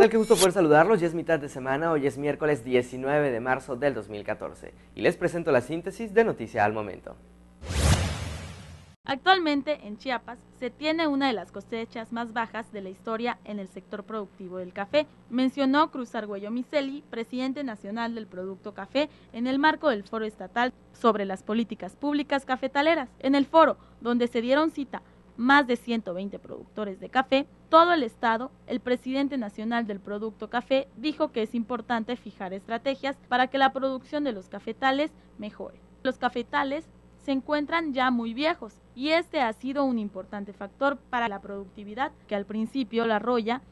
Al que gusto poder saludarlos. Ya es mitad de semana, hoy es miércoles 19 de marzo del 2014 y les presento la síntesis de Noticia al Momento. Actualmente en Chiapas se tiene una de las cosechas más bajas de la historia en el sector productivo del café, mencionó Cruz Argüello Miceli, presidente nacional del Producto Café, en el marco del foro estatal sobre las políticas públicas cafetaleras. En el foro, donde se dieron cita más de 120 productores de café, todo el Estado, el presidente nacional del Producto Café dijo que es importante fijar estrategias para que la producción de los cafetales mejore. Los cafetales se encuentran ya muy viejos y este ha sido un importante factor para la productividad que al principio la roya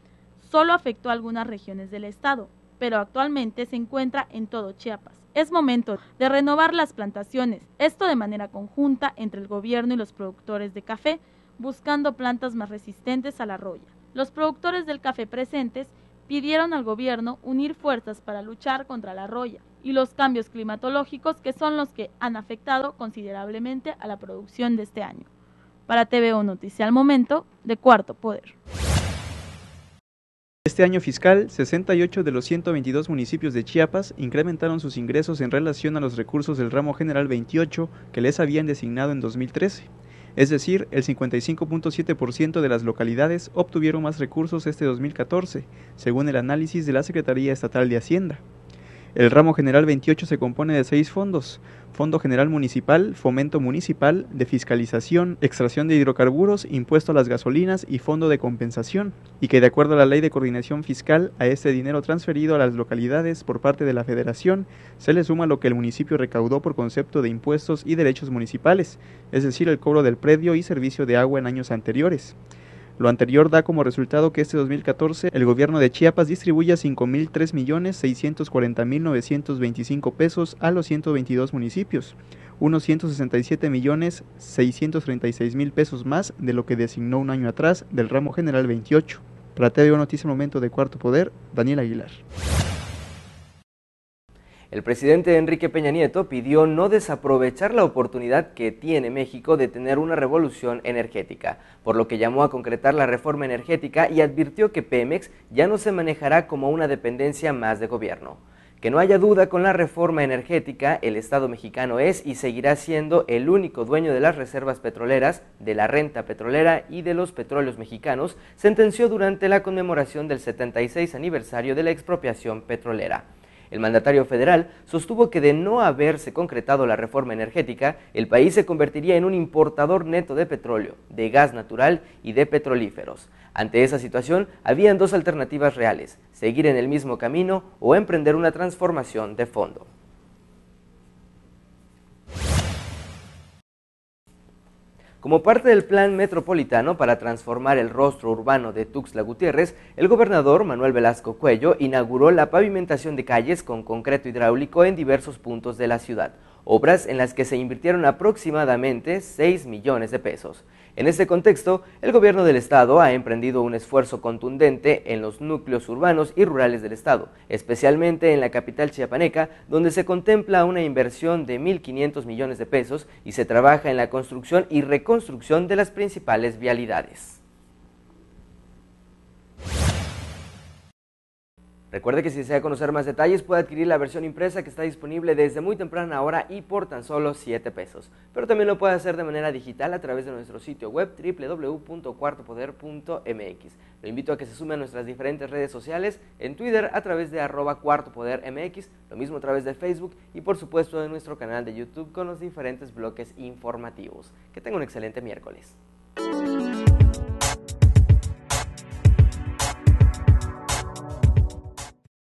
solo afectó a algunas regiones del Estado, pero actualmente se encuentra en todo Chiapas. Es momento de renovar las plantaciones, esto de manera conjunta entre el gobierno y los productores de café, buscando plantas más resistentes a la roya. Los productores del café presentes pidieron al gobierno unir fuerzas para luchar contra la roya y los cambios climatológicos que son los que han afectado considerablemente a la producción de este año. Para TVO Noticia al Momento, de Cuarto Poder. Este año fiscal, 68 de los 122 municipios de Chiapas incrementaron sus ingresos en relación a los recursos del ramo general 28 que les habían designado en 2013. Es decir, el 55.7% de las localidades obtuvieron más recursos este 2014, según el análisis de la Secretaría Estatal de Hacienda. El ramo general 28 se compone de seis fondos. Fondo General Municipal, Fomento Municipal, de Fiscalización, Extracción de Hidrocarburos, Impuesto a las Gasolinas y Fondo de Compensación, y que de acuerdo a la Ley de Coordinación Fiscal, a este dinero transferido a las localidades por parte de la Federación, se le suma lo que el municipio recaudó por concepto de impuestos y derechos municipales, es decir, el cobro del predio y servicio de agua en años anteriores. Lo anterior da como resultado que este 2014 el gobierno de Chiapas distribuya 5.003.640.925 pesos a los 122 municipios, unos 167.636.000 pesos más de lo que designó un año atrás del ramo general 28. Para noticia Noticias Momento de Cuarto Poder, Daniel Aguilar. El presidente Enrique Peña Nieto pidió no desaprovechar la oportunidad que tiene México de tener una revolución energética, por lo que llamó a concretar la reforma energética y advirtió que Pemex ya no se manejará como una dependencia más de gobierno. Que no haya duda con la reforma energética, el Estado mexicano es y seguirá siendo el único dueño de las reservas petroleras, de la renta petrolera y de los petróleos mexicanos, sentenció durante la conmemoración del 76 aniversario de la expropiación petrolera. El mandatario federal sostuvo que de no haberse concretado la reforma energética, el país se convertiría en un importador neto de petróleo, de gas natural y de petrolíferos. Ante esa situación, habían dos alternativas reales, seguir en el mismo camino o emprender una transformación de fondo. Como parte del plan metropolitano para transformar el rostro urbano de Tuxtla Gutiérrez, el gobernador Manuel Velasco Cuello inauguró la pavimentación de calles con concreto hidráulico en diversos puntos de la ciudad obras en las que se invirtieron aproximadamente 6 millones de pesos. En este contexto, el gobierno del estado ha emprendido un esfuerzo contundente en los núcleos urbanos y rurales del estado, especialmente en la capital chiapaneca, donde se contempla una inversión de 1.500 millones de pesos y se trabaja en la construcción y reconstrucción de las principales vialidades. Recuerde que si desea conocer más detalles puede adquirir la versión impresa que está disponible desde muy temprana hora y por tan solo 7 pesos. Pero también lo puede hacer de manera digital a través de nuestro sitio web www.cuartopoder.mx. Lo invito a que se sume a nuestras diferentes redes sociales, en Twitter a través de arroba cuartopodermx, lo mismo a través de Facebook y por supuesto en nuestro canal de YouTube con los diferentes bloques informativos. Que tenga un excelente miércoles.